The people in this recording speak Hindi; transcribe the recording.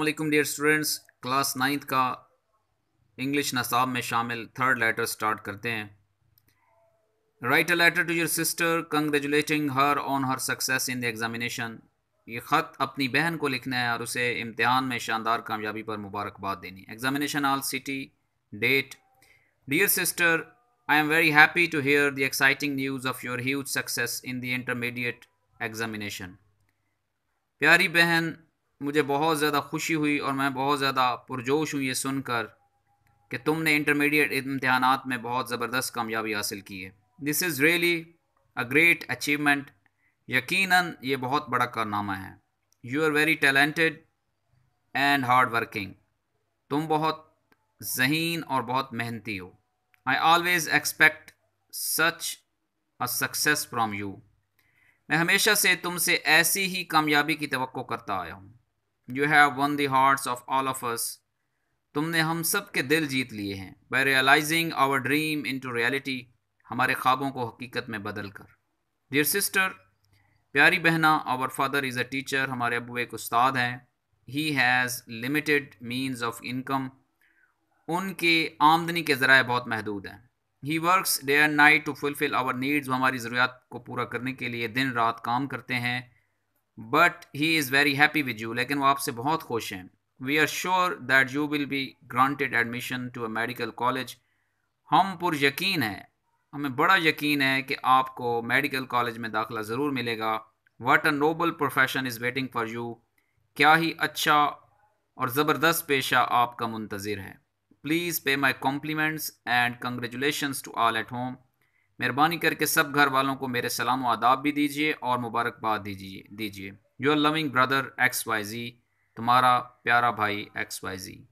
अल्लाम डियर स्टूडेंट्स क्लास नाइन्थ का इंग्लिश नसाब में शामिल थर्ड लेटर स्टार्ट करते हैं right a letter to your sister congratulating her on her success in the examination ये ख़त अपनी बहन को लिखना है और उसे इम्तहान में शानदार कामयाबी पर मुबारकबाद देनी examination hall city date dear sister I am very happy to hear the exciting news of your huge success in the intermediate examination प्यारी बहन मुझे बहुत ज़्यादा खुशी हुई और मैं बहुत ज़्यादा पुरजोश हूँ ये सुनकर कि तुमने इंटरमीडिएट इम्तहान में बहुत ज़बरदस्त कामयाबी हासिल की है this is really a great achievement यकीनन ये बहुत बड़ा कारनामा है you are very talented and hard working तुम बहुत जहीन और बहुत मेहनती हो I always expect such a success from you मैं हमेशा से तुमसे ऐसी ही कामयाबी की तो करता आया हूँ you have won the of all of us तुमने हम सब के दिल जीत लिए हैं by realising our dream into reality हमारे ख्वाबों को हकीकत में बदल कर डियर सिस्टर प्यारी बहना our father is a teacher हमारे अबू एक उस्ताद हैं he has limited means of income उनके आमदनी के ज़रा बहुत महदूद हैं he works day and night to fulfil our needs हमारी ज़रूरत को पूरा करने के लिए दिन रात काम करते हैं but he is very happy with you लेकिन वो आपसे बहुत खुश हैं we are sure that you will be granted admission to a medical college हम पुर यकीन है हमें बड़ा यकीन है कि आपको मेडिकल कॉलेज में दाखिला ज़रूर मिलेगा what a noble profession is waiting for you क्या ही अच्छा और ज़बरदस्त पेशा आपका मुंतज़र है please pay my compliments and congratulation to all at home मेहरबानी करके सब घर वालों को मेरे सलाम व आदाब भी दीजिए और मुबारकबाद दीजिए दीजिए your loving brother X Y Z तुम्हारा प्यारा भाई एक्स वाई जी